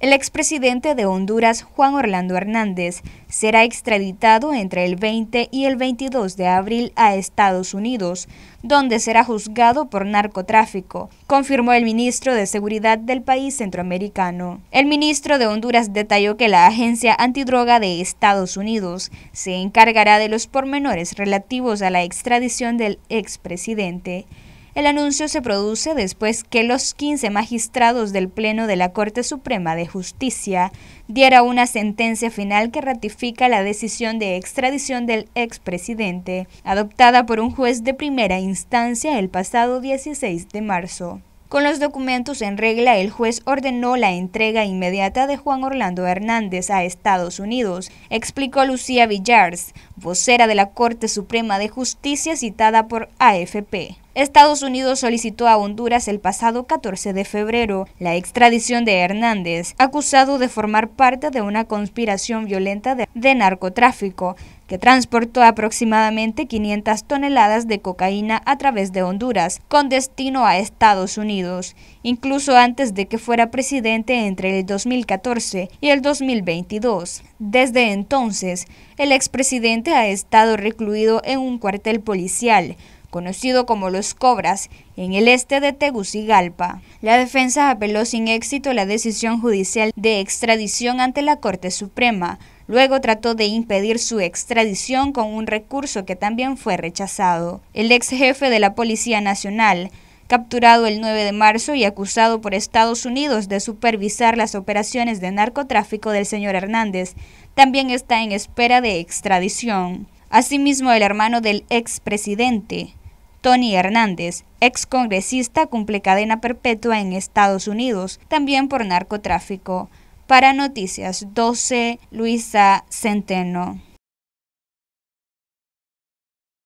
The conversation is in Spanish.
El expresidente de Honduras, Juan Orlando Hernández, será extraditado entre el 20 y el 22 de abril a Estados Unidos, donde será juzgado por narcotráfico, confirmó el ministro de Seguridad del país centroamericano. El ministro de Honduras detalló que la Agencia Antidroga de Estados Unidos se encargará de los pormenores relativos a la extradición del expresidente. El anuncio se produce después que los 15 magistrados del Pleno de la Corte Suprema de Justicia diera una sentencia final que ratifica la decisión de extradición del expresidente, adoptada por un juez de primera instancia el pasado 16 de marzo. Con los documentos en regla, el juez ordenó la entrega inmediata de Juan Orlando Hernández a Estados Unidos, explicó Lucía Villars, vocera de la Corte Suprema de Justicia citada por AFP. Estados Unidos solicitó a Honduras el pasado 14 de febrero la extradición de Hernández, acusado de formar parte de una conspiración violenta de, narcotráfico que transportó aproximadamente 500 toneladas de cocaína a través de Honduras, con destino a Estados Unidos, incluso antes de que fuera presidente entre el 2014 y el 2022. Desde entonces, el expresidente ha estado recluido en un cuartel policial, conocido como Los Cobras, en el este de Tegucigalpa. La defensa apeló sin éxito la decisión judicial de extradición ante la Corte Suprema. Luego trató de impedir su extradición con un recurso que también fue rechazado. El ex jefe de la Policía Nacional, capturado el 9 de marzo y acusado por Estados Unidos de supervisar las operaciones de narcotráfico del señor Hernández, también está en espera de extradición. Asimismo, el hermano del presidente. Tony Hernández, ex congresista, cumple cadena perpetua en Estados Unidos, también por narcotráfico. Para Noticias 12, Luisa Centeno.